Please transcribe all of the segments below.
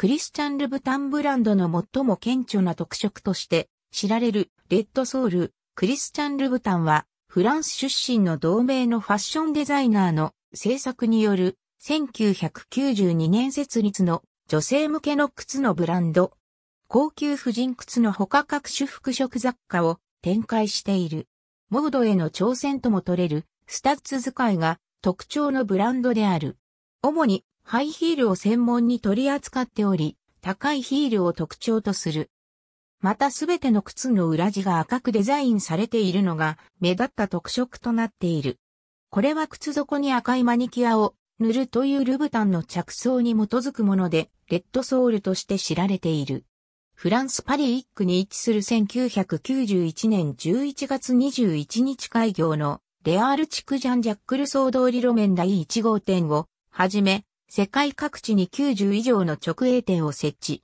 クリスチャン・ルブタンブランドの最も顕著な特色として知られるレッドソウル、クリスチャン・ルブタンはフランス出身の同盟のファッションデザイナーの制作による1992年設立の女性向けの靴のブランド、高級婦人靴の他各種服飾雑貨を展開している。モードへの挑戦とも取れるスタッツ使いが特徴のブランドである。主にハイヒールを専門に取り扱っており、高いヒールを特徴とする。またすべての靴の裏地が赤くデザインされているのが目立った特色となっている。これは靴底に赤いマニキュアを塗るというルブタンの着想に基づくもので、レッドソールとして知られている。フランスパリ1区に位置する1991年11月21日開業のレアール地区ジャンジャックル総通り路面第1号店をはじめ、世界各地に90以上の直営店を設置。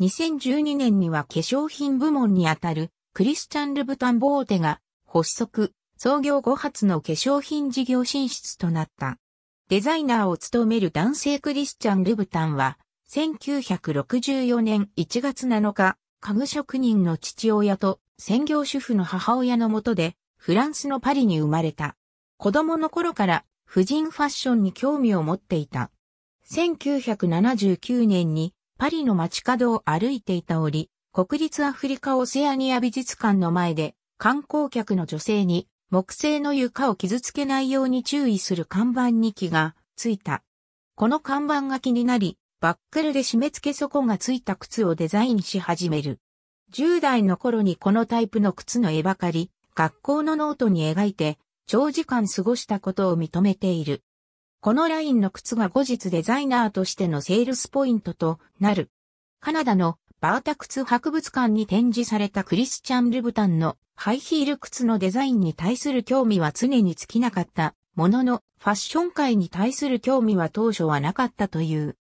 2012年には化粧品部門にあたるクリスチャン・ルブタンボーテが発足、創業後発の化粧品事業進出となった。デザイナーを務める男性クリスチャン・ルブタンは、1964年1月7日、家具職人の父親と専業主婦の母親のもとで、フランスのパリに生まれた。子供の頃から婦人ファッションに興味を持っていた。1979年にパリの街角を歩いていた折、国立アフリカオセアニア美術館の前で観光客の女性に木製の床を傷つけないように注意する看板に気がついた。この看板が気になり、バックルで締め付け底がついた靴をデザインし始める。10代の頃にこのタイプの靴の絵ばかり、学校のノートに描いて、長時間過ごしたことを認めている。このラインの靴が後日デザイナーとしてのセールスポイントとなる。カナダのバータ靴博物館に展示されたクリスチャン・ルブタンのハイヒール靴のデザインに対する興味は常に尽きなかったもののファッション界に対する興味は当初はなかったという。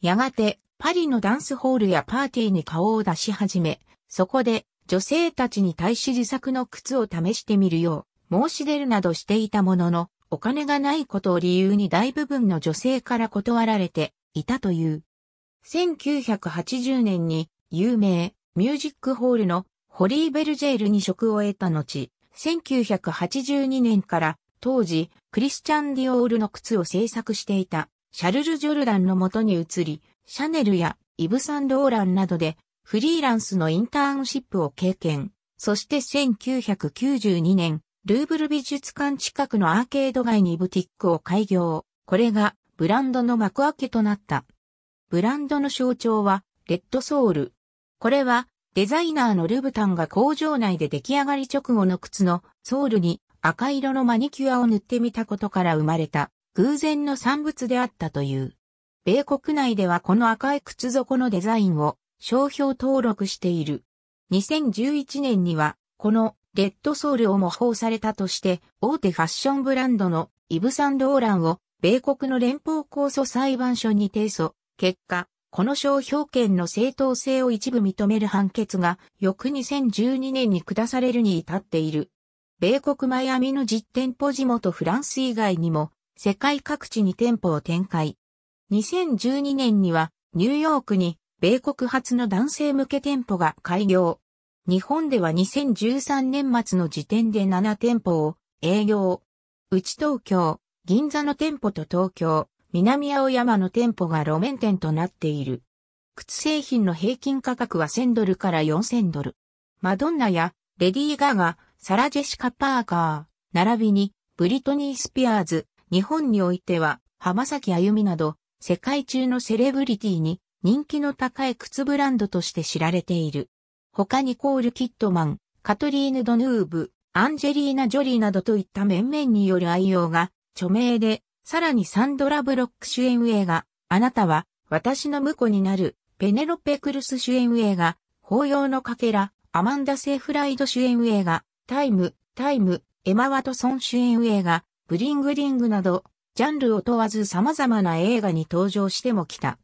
やがてパリのダンスホールやパーティーに顔を出し始め、そこで女性たちに対し自作の靴を試してみるよう申し出るなどしていたものの、お金がないことを理由に大部分の女性から断られていたという。1980年に有名ミュージックホールのホリーベルジェールに職を得た後、1982年から当時クリスチャン・ディオールの靴を制作していたシャルル・ジョルダンの元に移り、シャネルやイブ・サンローランなどでフリーランスのインターンシップを経験。そして1992年、ルーブル美術館近くのアーケード街にブティックを開業。これがブランドの幕開けとなった。ブランドの象徴はレッドソール。これはデザイナーのルブタンが工場内で出来上がり直後の靴のソールに赤色のマニキュアを塗ってみたことから生まれた偶然の産物であったという。米国内ではこの赤い靴底のデザインを商標登録している。2011年にはこのレッドソールを模倣されたとして、大手ファッションブランドのイブ・サンローランを米国の連邦控訴裁判所に提訴。結果、この商標権の正当性を一部認める判決が翌2012年に下されるに至っている。米国マイアミの実店舗地元フランス以外にも世界各地に店舗を展開。2012年にはニューヨークに米国発の男性向け店舗が開業。日本では2013年末の時点で7店舗を営業。内東京、銀座の店舗と東京、南青山の店舗が路面店となっている。靴製品の平均価格は1000ドルから4000ドル。マドンナやレディー・ガガ、サラ・ジェシカ・パーカー、並びにブリトニー・スピアーズ、日本においては浜崎あゆみなど世界中のセレブリティに人気の高い靴ブランドとして知られている。他にコール・キットマン、カトリーヌ・ドヌーブ、アンジェリーナ・ジョリーなどといった面々による愛用が著名で、さらにサンドラ・ブロック主演映画、あなたは私の婿になる、ペネロペ・クルス主演映画、法要のかけら、アマンダ・セーフライド主演映画、タイム、タイム、エマ・ワトソン主演映画、ブリングリングなど、ジャンルを問わず様々な映画に登場してもきた。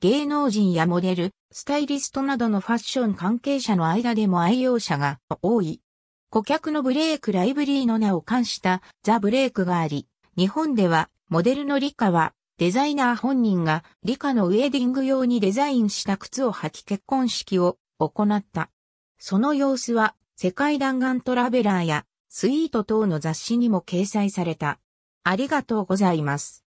芸能人やモデル、スタイリストなどのファッション関係者の間でも愛用者が多い。顧客のブレイクライブリーの名を冠したザ・ブレイクがあり、日本ではモデルのリカはデザイナー本人がリカのウェディング用にデザインした靴を履き結婚式を行った。その様子は世界弾丸トラベラーやスイート等の雑誌にも掲載された。ありがとうございます。